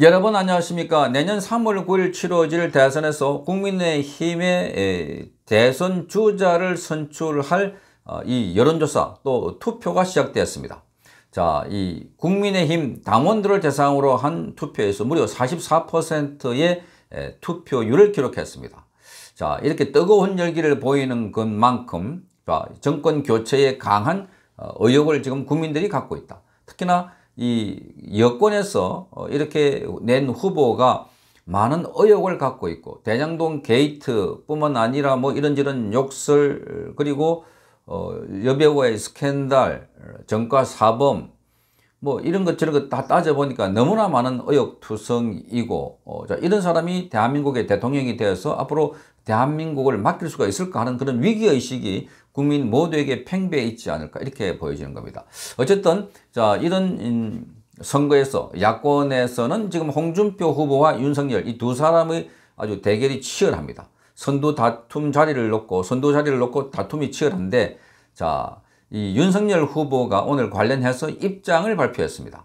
여러분 안녕하십니까 내년 3월 9일 치러질 대선에서 국민의힘의 대선 주자를 선출할 어, 이 여론조사 또 투표가 시작되었습니다 자, 이 국민의힘 당원들을 대상으로 한 투표에서 무려 44%의 투표율을 기록했습니다. 자, 이렇게 뜨거운 열기를 보이는 것만큼 정권 교체에 강한 어, 의욕을 지금 국민들이 갖고 있다. 특히나 이 여권에서 어, 이렇게 낸 후보가 많은 의혹을 갖고 있고 대장동 게이트뿐만 아니라 뭐 이런저런 욕설 그리고 어, 여배우의 스캔들, 정가 사범 뭐 이런 것 저런 것 다 따져보니까 너무나 많은 의혹투성이고 어, 자, 이런 사람이 대한민국의 대통령이 되어서 앞으로 대한민국을 맡길 수가 있을까 하는 그런 위기의식이 국민 모두에게 팽배해 있지 않을까 이렇게 보여지는 겁니다. 어쨌든 자 이런 선거에서 야권에서는 지금 홍준표 후보와 윤석열 이 두 사람의 아주 대결이 치열합니다. 선두 다툼 자리를 놓고 선두 자리를 놓고 다툼이 치열한데 자이 윤석열 후보가 오늘 관련해서 입장을 발표했습니다.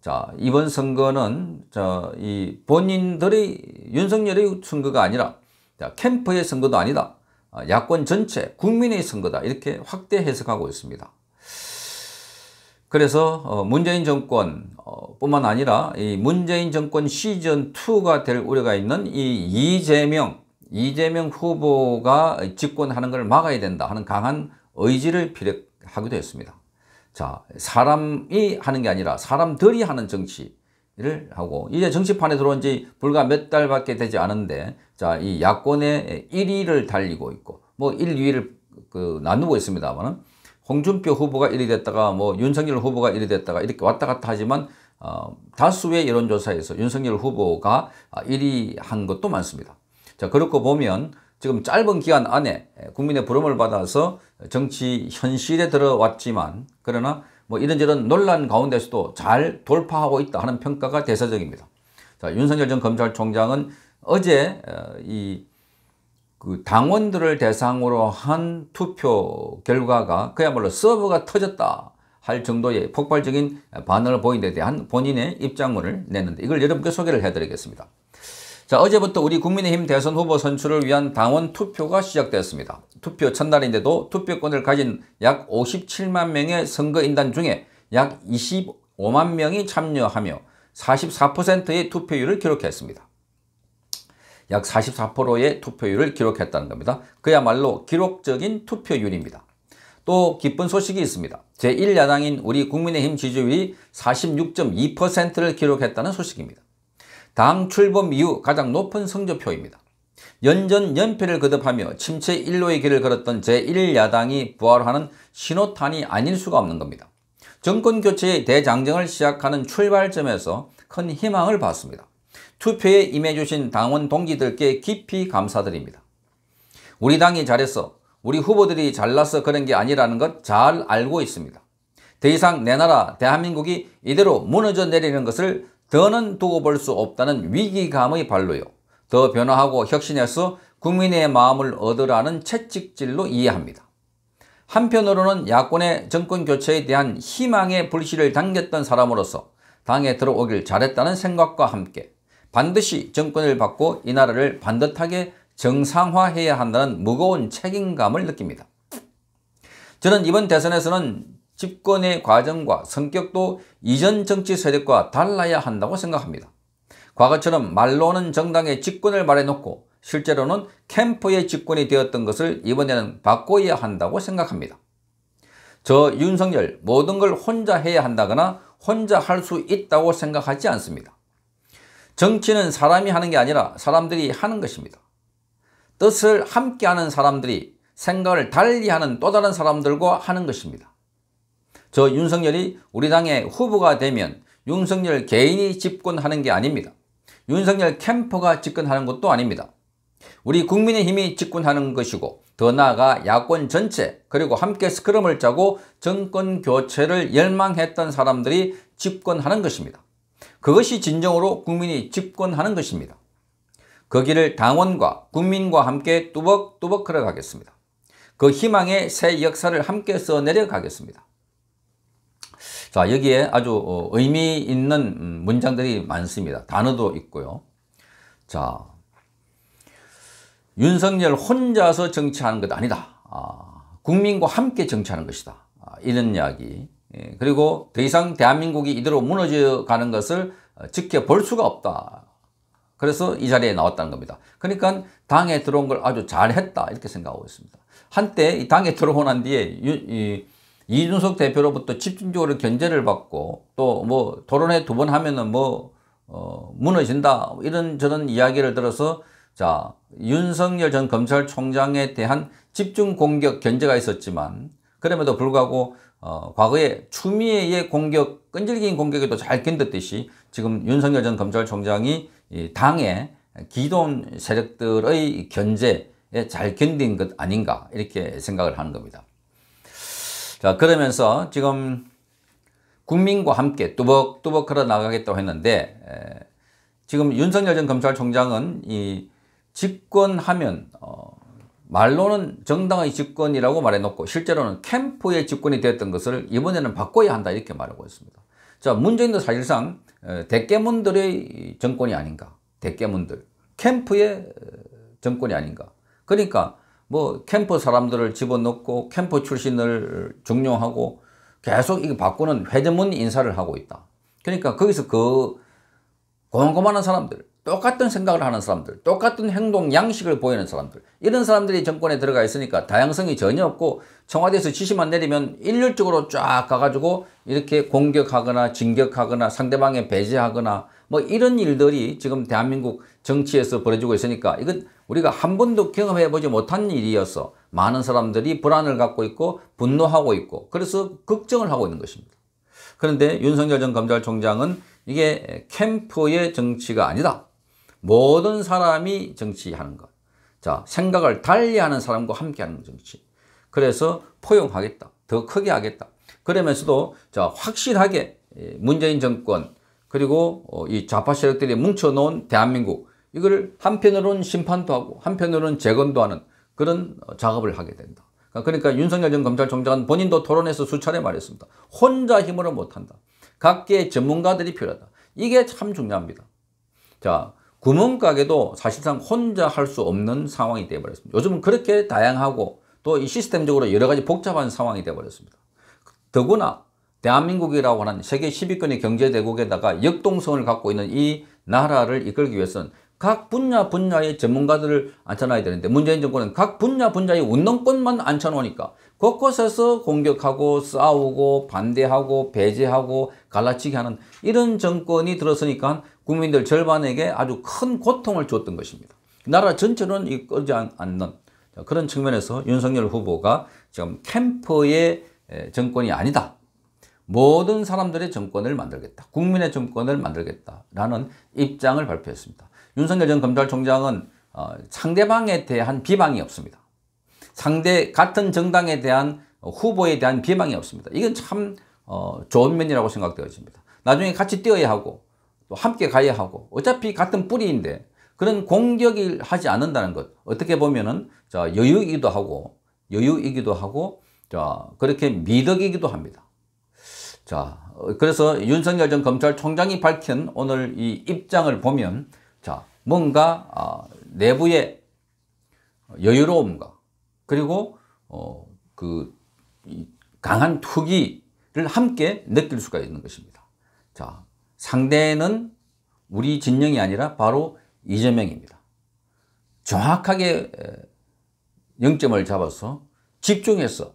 자 이번 선거는 자이 본인들의 윤석열의 선거가 아니라 캠프의 선거도 아니다. 어, 야권 전체 국민의 선거다 이렇게 확대 해석하고 있습니다. 그래서 어, 문재인 정권 어, 뿐만 아니라 이 문재인 정권 시즌2가 될 우려가 있는 이 이재명, 이재명 후보가 집권하는 걸 막아야 된다 하는 강한 의지를 피력하기도 했습니다. 자, 사람이 하는 게 아니라 사람들이 하는 정치를 하고 이제 정치판에 들어온 지 불과 몇 달밖에 되지 않은데 자, 이 야권의 1위를 달리고 있고 뭐 1, 2위를 그 나누고 있습니다만은 홍준표 후보가 1위 됐다가 뭐 윤석열 후보가 1위 됐다가 이렇게 왔다 갔다 하지만 어, 다수의 여론조사에서 윤석열 후보가 1위 아, 한 것도 많습니다. 자, 그렇고 보면 지금 짧은 기간 안에 국민의 부름을 받아서 정치 현실에 들어왔지만 그러나 뭐 이런저런 논란 가운데서도 잘 돌파하고 있다 하는 평가가 대사적입니다. 자, 윤석열 전 검찰총장은 어제 어, 이그 당원들을 대상으로 한 투표 결과가 그야말로 서버가 터졌다 할 정도의 폭발적인 반응을 보인 데 대한 본인의 입장문을 냈는데 이걸 여러분께 소개를 해드리겠습니다. 자, 어제부터 우리 국민의힘 대선 후보 선출을 위한 당원 투표가 시작되었습니다. 투표 첫날인데도 투표권을 가진 약 57만 명의 선거인단 중에 약 25만 명이 참여하며 44%의 투표율을 기록했습니다. 약 44%의 투표율을 기록했다는 겁니다. 그야말로 기록적인 투표율입니다. 또 기쁜 소식이 있습니다. 제1야당인 우리 국민의힘 지지율이 46.2%를 기록했다는 소식입니다. 당 출범 이후 가장 높은 성적표입니다. 연전 연패를 거듭하며 침체 1로의 길을 걸었던 제1야당이 부활하는 신호탄이 아닐 수가 없는 겁니다. 정권교체의 대장정을 시작하는 출발점에서 큰 희망을 봤습니다. 투표에 임해주신 당원 동기들께 깊이 감사드립니다. 우리 당이 잘했어, 우리 후보들이 잘나서 그런 게 아니라는 것 잘 알고 있습니다. 더 이상 내 나라 대한민국이 이대로 무너져 내리는 것을 더는 두고 볼 수 없다는 위기감의 발로요. 더 변화하고 혁신해서 국민의 마음을 얻으라는 채찍질로 이해합니다. 한편으로는 야권의 정권 교체에 대한 희망의 불씨를 당겼던 사람으로서 당에 들어오길 잘했다는 생각과 함께 반드시 정권을 받고 이 나라를 반듯하게 정상화해야 한다는 무거운 책임감을 느낍니다. 저는 이번 대선에서는 집권의 과정과 성격도 이전 정치 세력과 달라야 한다고 생각합니다. 과거처럼 말로는 정당의 집권을 말해놓고 실제로는 캠프의 집권이 되었던 것을 이번에는 바꿔야 한다고 생각합니다. 저 윤석열 모든 걸 혼자 해야 한다거나 혼자 할 수 있다고 생각하지 않습니다. 정치는 사람이 하는 게 아니라 사람들이 하는 것입니다. 뜻을 함께 하는 사람들이 생각을 달리 하는 또 다른 사람들과 하는 것입니다. 저 윤석열이 우리 당의 후보가 되면 윤석열 개인이 집권하는 게 아닙니다. 윤석열 캠퍼가 집권하는 것도 아닙니다. 우리 국민의힘이 집권하는 것이고 더 나아가 야권 전체 그리고 함께 스크럼을 짜고 정권 교체를 열망했던 사람들이 집권하는 것입니다. 그것이 진정으로 국민이 집권하는 것입니다. 그 길을 당원과 국민과 함께 뚜벅뚜벅 걸어가겠습니다. 그 희망의 새 역사를 함께 써내려가겠습니다. 자 여기에 아주 어, 의미 있는 음, 문장들이 많습니다. 단어도 있고요. 자 윤석열 혼자서 정치하는 것 아니다. 아, 국민과 함께 정치하는 것이다. 아, 이런 이야기. 예, 그리고 더 이상 대한민국이 이대로 무너져가는 것을 어, 지켜볼 수가 없다. 그래서 이 자리에 나왔다는 겁니다. 그러니까 당에 들어온 걸 아주 잘했다 이렇게 생각하고 있습니다. 한때 이 당에 들어온고 뒤에 유, 이, 이준석 대표로부터 집중적으로 견제를 받고 또 뭐 토론회 두 번 하면은 뭐 어, 무너진다 이런 저런 이야기를 들어서 자 윤석열 전 검찰총장에 대한 집중 공격 견제가 있었지만 그럼에도 불구하고 어, 과거에 추미애 의 공격, 끈질긴 공격에도 잘 견뎠듯이 지금 윤석열 전 검찰총장이 이 당의 기존 세력들의 견제에 잘 견딘 것 아닌가 이렇게 생각을 하는 겁니다. 자 그러면서 지금 국민과 함께 뚜벅뚜벅 걸어나가겠다고 했는데 에, 지금 윤석열 전 검찰총장은 이 집권하면 어, 말로는 정당의 집권이라고 말해놓고 실제로는 캠프의 집권이 되었던 것을 이번에는 바꿔야 한다 이렇게 말하고 있습니다. 자 문재인도 사실상 어, 대깨문들의 정권이 아닌가 대깨문들 캠프의 어, 정권이 아닌가 그러니까 뭐 캠프 사람들을 집어넣고 캠프 출신을 중용하고 계속 이거 바꾸는 회전문 인사를 하고 있다 그러니까 거기서 그 고만고만한 사람들 똑같은 생각을 하는 사람들, 똑같은 행동 양식을 보이는 사람들, 이런 사람들이 정권에 들어가 있으니까 다양성이 전혀 없고 청와대에서 지시만 내리면 일률적으로 쫙 가가지고 이렇게 공격하거나 진격하거나 상대방에 배제하거나 뭐 이런 일들이 지금 대한민국 정치에서 벌어지고 있으니까 이건 우리가 한 번도 경험해보지 못한 일이어서 많은 사람들이 불안을 갖고 있고 분노하고 있고 그래서 걱정을 하고 있는 것입니다. 그런데 윤석열 전 검찰총장은 이게 캠프의 정치가 아니다. 모든 사람이 정치하는 것. 자, 생각을 달리하는 사람과 함께하는 정치. 그래서 포용하겠다. 더 크게 하겠다. 그러면서도 자, 확실하게 예, 문재인 정권 그리고 어, 이 좌파 세력들이 뭉쳐놓은 대한민국 이걸 한편으로는 심판도 하고 한편으로는 재건도 하는 그런 어, 작업을 하게 된다. 그러니까 윤석열 전 검찰총장은 본인도 토론에서 수차례 말했습니다. 혼자 힘으로 못한다. 각계의 전문가들이 필요하다. 이게 참 중요합니다. 자, 구멍가게도 사실상 혼자 할 수 없는 상황이 되어버렸습니다. 요즘은 그렇게 다양하고 또이 시스템적으로 여러 가지 복잡한 상황이 되어버렸습니다. 더구나 대한민국이라고 하는 세계 10위권의 경제대국에다가 역동성을 갖고 있는 이 나라를 이끌기 위해서는 각 분야 분야의 전문가들을 앉혀놔야 되는데 문재인 정권은 각 분야 분야의 운동권만 앉혀놓으니까 곳곳에서 공격하고 싸우고 반대하고 배제하고 갈라치기 하는 이런 정권이 들었으니까 국민들 절반에게 아주 큰 고통을 줬던 것입니다. 나라 전체는 이끌지 않는 그런 측면에서 윤석열 후보가 지금 캠프의 정권이 아니다. 모든 사람들의 정권을 만들겠다. 국민의 정권을 만들겠다라는 입장을 발표했습니다. 윤석열 전 검찰총장은 어, 상대방에 대한 비방이 없습니다. 상대 같은 정당에 대한 어, 후보에 대한 비방이 없습니다. 이건 참 어, 좋은 면이라고 생각되어집니다. 나중에 같이 뛰어야 하고 또 함께 가야 하고 어차피 같은 뿌리인데 그런 공격을 하지 않는다는 것 어떻게 보면은 자, 여유이기도 하고 여유이기도 하고 자, 그렇게 미덕이기도 합니다. 자, 그래서 윤석열 전 검찰총장이 밝힌 오늘 이 입장을 보면 자, 뭔가 어, 내부의 여유로움과 그리고 어, 그 강한 투기를 함께 느낄 수가 있는 것입니다. 자, 상대는 우리 진영이 아니라 바로 이재명입니다. 정확하게 영점을 잡아서 집중해서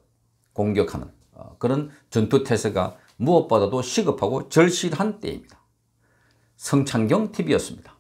공격하는 어, 그런 전투태세가 무엇보다도 시급하고 절실한 때입니다. 성창경 TV였습니다.